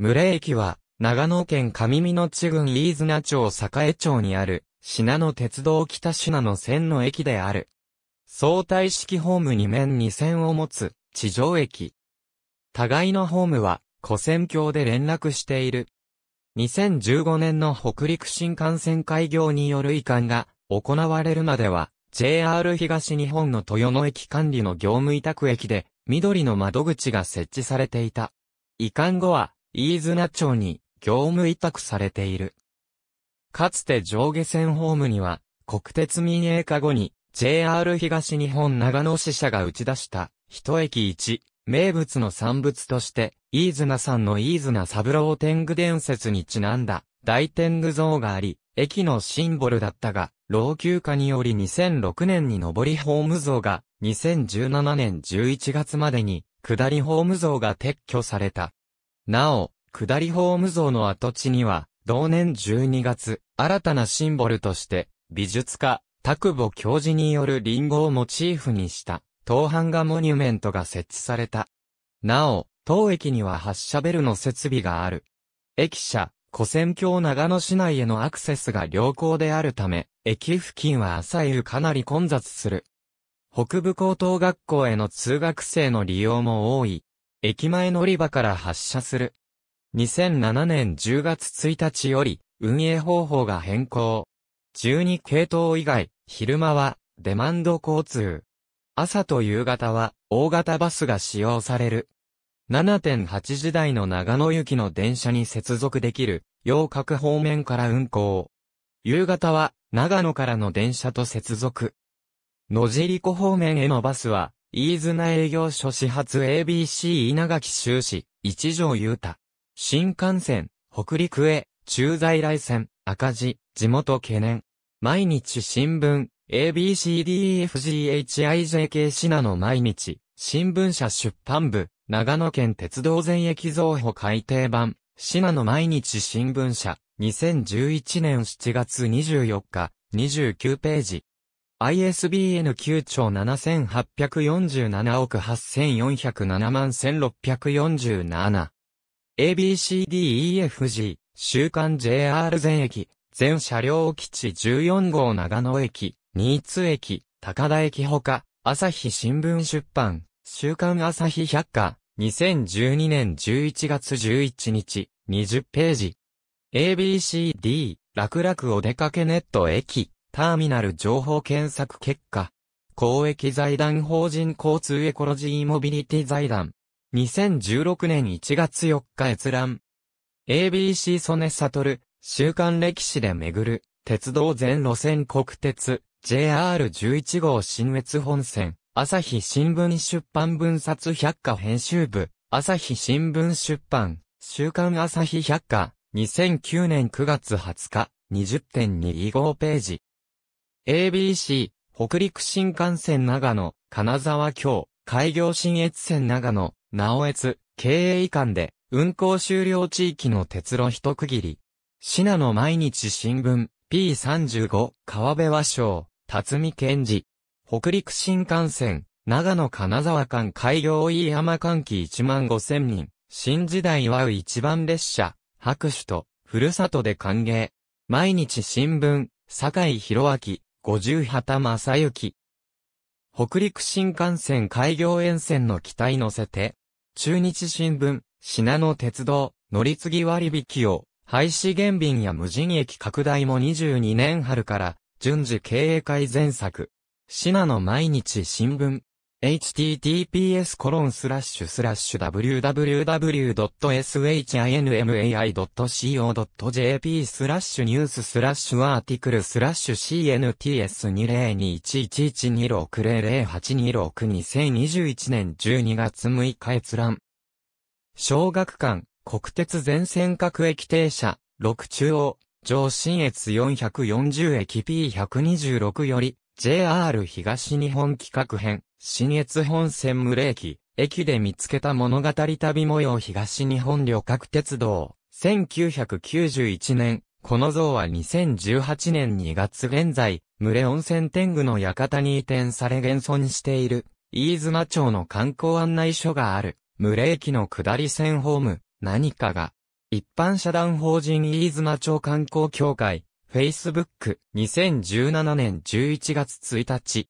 群れ駅は、長野県上美野地郡飯綱町栄町にある、品野鉄道北品野線の駅である。相対式ホーム2面2線を持つ、地上駅。互いのホームは、古線橋で連絡している。2015年の北陸新幹線開業による移管が行われるまでは、JR 東日本の豊野駅管理の業務委託駅で、緑の窓口が設置されていた。移管後は、飯綱町に業務委託されている。かつて上下線ホームには、国鉄民営化後に JR 東日本長野支社が打ち出した、一駅一、名物の産物として、飯綱さんの飯綱三郎天狗伝説にちなんだ、大天狗像があり、駅のシンボルだったが、老朽化により2006年に上りホーム像が、2017年11月までに、下りホーム像が撤去された。なお、下りホーム像の跡地には、同年12月、新たなシンボルとして、美術家、拓保教授によるリンゴをモチーフにした、東半画モニュメントが設置された。なお、当駅には発車ベルの設備がある。駅舎、古線橋長野市内へのアクセスが良好であるため、駅付近は朝夕かなり混雑する。北部高等学校への通学生の利用も多い。駅前乗り場から発車する。2007年10月1日より、運営方法が変更。12系統以外、昼間は、デマンド交通。朝と夕方は、大型バスが使用される。7.8時台の長野行きの電車に接続できる、洋角方面から運行。夕方は、長野からの電車と接続。野尻湖方面へのバスは、飯綱営業所始発 ABC 稲垣修士、一条優太。新幹線、北陸へ、駐在来線、赤字、地元懸念。毎日新聞、ABCDEFGHIJK シナの毎日、新聞社出版部、長野県鉄道全駅増補改訂版、シナの毎日新聞社、2011年7月24日、29ページ。ISBN 9兆7847億8407万1647。ABCDEFG、週刊 JR 全駅、全車両基地14号長野駅、新津駅、高田駅ほか、朝日新聞出版、週刊朝日百科、2012年11月11日、20ページ。ABCD、楽々お出かけネット駅。ターミナル情報検索結果。公益財団法人交通エコロジーモビリティ財団。2016年1月4日閲覧。ABC 曽根悟、週刊歴史で巡る、鉄道全路線国鉄、JR11 号新越本線、朝日新聞出版分冊百科編集部、朝日新聞出版、週刊朝日百科、2009年9月20日、20.25ページ。ABC、北陸新幹線長野、金沢京、開業新越線長野、直越、経営移管で、運行終了地域の鉄路一区切り。品野毎日新聞、P35、川辺和尚、辰巳健二。北陸新幹線、長野金沢間開業飯山間期1万5千人、新時代は一番列車、拍手と、ふるさとで歓迎。毎日新聞、酒井宏明、五十畑正幸。北陸新幹線開業沿線の機体乗せて、中日新聞、品の鉄道、乗り継ぎ割引を、廃止減便や無人駅拡大も22年春から、順次経営改善策。品の毎日新聞、https://www.shinmai.co.jp スラッシュニューススラッシュアーティクルスラッシュ CNTS202111260082622021 年12月6日閲覧。小学館、国鉄全線各駅停車、6中央、上新越440駅 P126 より、JR 東日本企画編、新越本線無礼駅、駅で見つけた物語旅模様東日本旅客鉄道、1991年、この像は2018年2月現在、群れ温泉天狗の館に移転され現存している、飯綱町の観光案内所がある、群れ駅の下り線ホーム、何かが、一般社団法人飯綱町観光協会、Facebook、2017年11月1日。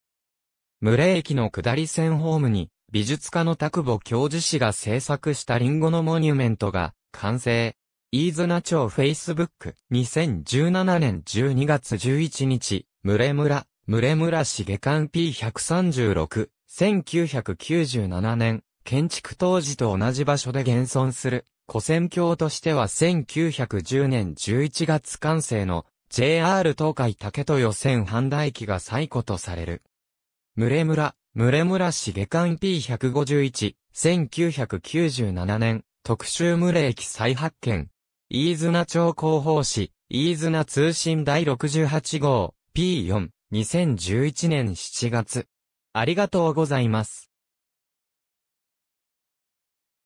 群れ駅の下り線ホームに、美術家の拓保教授氏が制作したリンゴのモニュメントが、完成。飯綱町 Facebook、2017年12月11日、群れ村、群れ村市下巻 P136、1997年、建築当時と同じ場所で現存する、古戦橋としては1910年11月完成の JR 東海竹豊線半大駅が最古とされる。群れ村、群れ村市下間 P151、1997年、特集群れ駅再発見。飯綱町広報誌、飯綱通信第68号、P4、2011年7月。ありがとうございます。